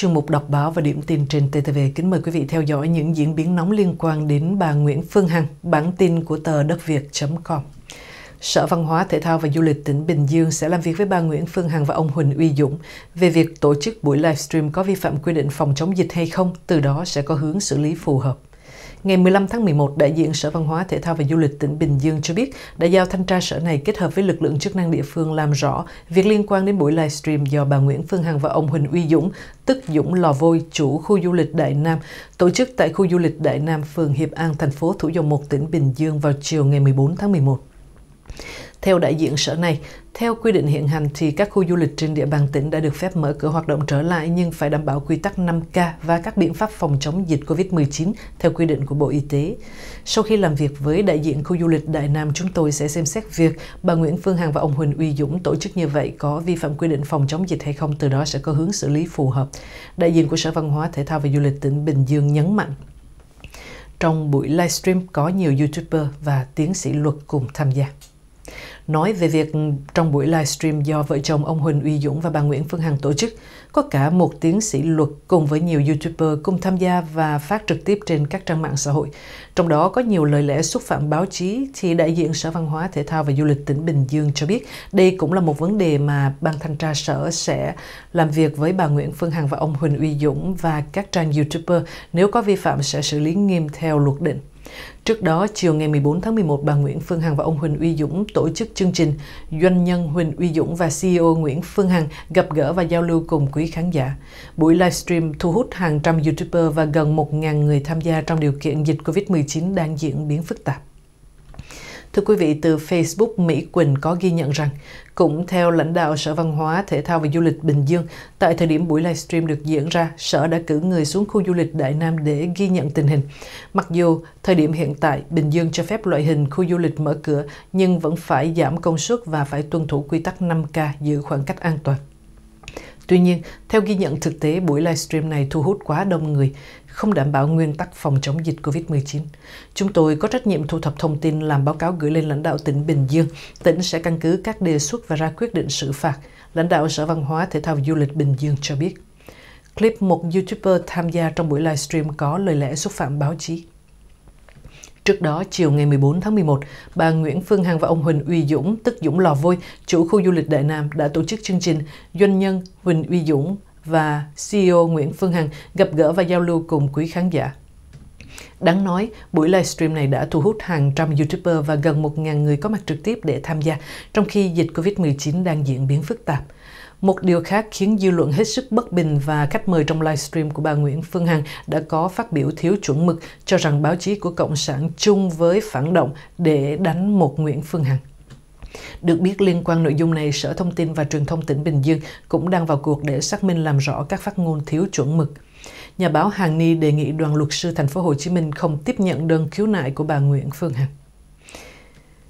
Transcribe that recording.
chương mục đọc báo và điểm tin trên TTV kính mời quý vị theo dõi những diễn biến nóng liên quan đến bà Nguyễn Phương Hằng, bản tin của tờ đất việt.com. Sở Văn hóa, Thể thao và Du lịch tỉnh Bình Dương sẽ làm việc với bà Nguyễn Phương Hằng và ông Huỳnh Uy Dũng về việc tổ chức buổi livestream có vi phạm quy định phòng chống dịch hay không, từ đó sẽ có hướng xử lý phù hợp. Ngày 15 tháng 11, đại diện Sở Văn hóa, Thể thao và Du lịch tỉnh Bình Dương cho biết đã giao thanh tra sở này kết hợp với lực lượng chức năng địa phương làm rõ việc liên quan đến buổi livestream do bà Nguyễn Phương Hằng và ông Huỳnh Uy Dũng, tức Dũng Lò Vôi, chủ khu du lịch Đại Nam, tổ chức tại khu du lịch Đại Nam, phường Hiệp An, thành phố Thủ Dầu Một, tỉnh Bình Dương vào chiều ngày 14 tháng 11. Theo đại diện sở này, theo quy định hiện hành thì các khu du lịch trên địa bàn tỉnh đã được phép mở cửa hoạt động trở lại nhưng phải đảm bảo quy tắc 5K và các biện pháp phòng chống dịch COVID-19 theo quy định của Bộ Y tế. Sau khi làm việc với đại diện khu du lịch Đại Nam, chúng tôi sẽ xem xét việc bà Nguyễn Phương Hằng và ông Huỳnh Uy Dũng tổ chức như vậy có vi phạm quy định phòng chống dịch hay không, từ đó sẽ có hướng xử lý phù hợp. Đại diện của Sở Văn hóa, Thể thao và Du lịch tỉnh Bình Dương nhấn mạnh. Trong buổi livestream có nhiều YouTuber và tiến sĩ luật cùng tham gia nói về việc trong buổi livestream do vợ chồng ông Huỳnh Uy Dũng và bà Nguyễn Phương Hằng tổ chức, có cả một tiến sĩ luật cùng với nhiều YouTuber cùng tham gia và phát trực tiếp trên các trang mạng xã hội. Trong đó có nhiều lời lẽ xúc phạm báo chí thì đại diện Sở Văn hóa, Thể thao và Du lịch tỉnh Bình Dương cho biết đây cũng là một vấn đề mà ban thanh tra sở sẽ làm việc với bà Nguyễn Phương Hằng và ông Huỳnh Uy Dũng và các trang YouTuber nếu có vi phạm sẽ xử lý nghiêm theo luật định. Trước đó, chiều ngày 14 tháng 11, bà Nguyễn Phương Hằng và ông Huỳnh Uy Dũng tổ chức chương trình Doanh nhân Huỳnh Uy Dũng và CEO Nguyễn Phương Hằng gặp gỡ và giao lưu cùng quý khán giả. Buổi livestream thu hút hàng trăm YouTuber và gần 1.000 người tham gia trong điều kiện dịch COVID-19 đang diễn biến phức tạp. Thưa quý vị, từ Facebook Mỹ Quỳnh có ghi nhận rằng, cũng theo lãnh đạo Sở Văn hóa, Thể thao và Du lịch Bình Dương, tại thời điểm buổi livestream được diễn ra, Sở đã cử người xuống khu du lịch Đại Nam để ghi nhận tình hình. Mặc dù thời điểm hiện tại, Bình Dương cho phép loại hình khu du lịch mở cửa, nhưng vẫn phải giảm công suất và phải tuân thủ quy tắc 5K giữ khoảng cách an toàn. Tuy nhiên, theo ghi nhận thực tế, buổi livestream này thu hút quá đông người, không đảm bảo nguyên tắc phòng chống dịch COVID-19. Chúng tôi có trách nhiệm thu thập thông tin làm báo cáo gửi lên lãnh đạo tỉnh Bình Dương. Tỉnh sẽ căn cứ các đề xuất và ra quyết định xử phạt, lãnh đạo Sở Văn hóa Thể thao Du lịch Bình Dương cho biết. Clip một YouTuber tham gia trong buổi livestream có lời lẽ xúc phạm báo chí. Trước đó, chiều ngày 14 tháng 11, bà Nguyễn Phương Hằng và ông Huỳnh Uy Dũng, tức Dũng Lò Vôi, chủ khu du lịch Đại Nam đã tổ chức chương trình Doanh nhân Huỳnh Uy Dũng và CEO Nguyễn Phương Hằng gặp gỡ và giao lưu cùng quý khán giả. Đáng nói, buổi livestream này đã thu hút hàng trăm YouTuber và gần 1.000 người có mặt trực tiếp để tham gia, trong khi dịch COVID-19 đang diễn biến phức tạp. Một điều khác khiến dư luận hết sức bất bình và khách mời trong livestream của bà Nguyễn Phương Hằng đã có phát biểu thiếu chuẩn mực cho rằng báo chí của Cộng sản chung với phản động để đánh một Nguyễn Phương Hằng. Được biết liên quan nội dung này, Sở Thông tin và Truyền thông tỉnh Bình Dương cũng đang vào cuộc để xác minh làm rõ các phát ngôn thiếu chuẩn mực. Nhà báo Hàng Ni đề nghị đoàn luật sư thành phố Hồ Chí Minh không tiếp nhận đơn khiếu nại của bà Nguyễn Phương Hằng.